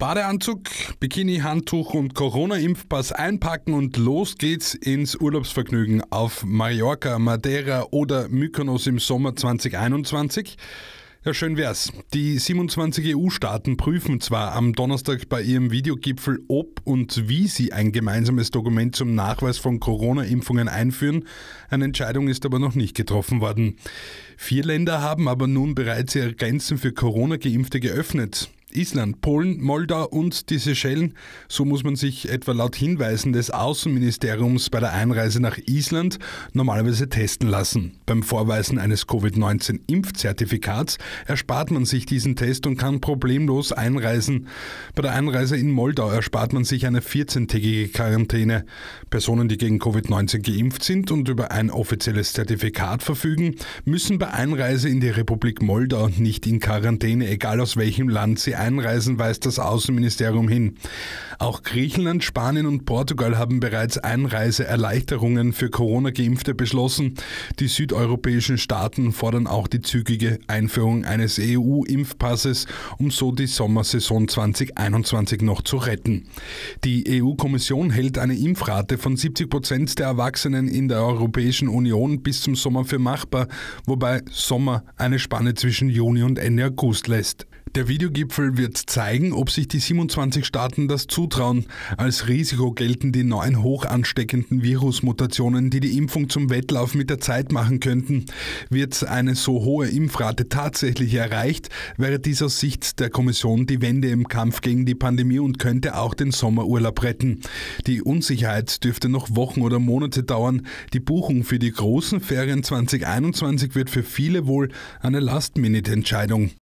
Badeanzug, Bikini, Handtuch und Corona-Impfpass einpacken und los geht's ins Urlaubsvergnügen auf Mallorca, Madeira oder Mykonos im Sommer 2021. Ja, schön wär's. Die 27 EU-Staaten prüfen zwar am Donnerstag bei ihrem Videogipfel, ob und wie sie ein gemeinsames Dokument zum Nachweis von Corona-Impfungen einführen. Eine Entscheidung ist aber noch nicht getroffen worden. Vier Länder haben aber nun bereits ihre Grenzen für Corona-Geimpfte geöffnet. Island, Polen, Moldau und die Seychellen. So muss man sich etwa laut Hinweisen des Außenministeriums bei der Einreise nach Island normalerweise testen lassen. Beim Vorweisen eines Covid-19-Impfzertifikats erspart man sich diesen Test und kann problemlos einreisen. Bei der Einreise in Moldau erspart man sich eine 14-tägige Quarantäne. Personen, die gegen Covid-19 geimpft sind und über ein offizielles Zertifikat verfügen, müssen bei Einreise in die Republik Moldau nicht in Quarantäne, egal aus welchem Land sie einreisen einreisen, weist das Außenministerium hin. Auch Griechenland, Spanien und Portugal haben bereits Einreiseerleichterungen für Corona-Geimpfte beschlossen. Die südeuropäischen Staaten fordern auch die zügige Einführung eines EU-Impfpasses, um so die Sommersaison 2021 noch zu retten. Die EU-Kommission hält eine Impfrate von 70 Prozent der Erwachsenen in der Europäischen Union bis zum Sommer für machbar, wobei Sommer eine Spanne zwischen Juni und Ende August lässt. Der Videogipfel wird zeigen, ob sich die 27 Staaten das zutrauen. Als Risiko gelten die neuen hoch ansteckenden Virusmutationen, die die Impfung zum Wettlauf mit der Zeit machen könnten. Wird eine so hohe Impfrate tatsächlich erreicht, wäre dies aus Sicht der Kommission die Wende im Kampf gegen die Pandemie und könnte auch den Sommerurlaub retten. Die Unsicherheit dürfte noch Wochen oder Monate dauern. Die Buchung für die großen Ferien 2021 wird für viele wohl eine Last-Minute-Entscheidung.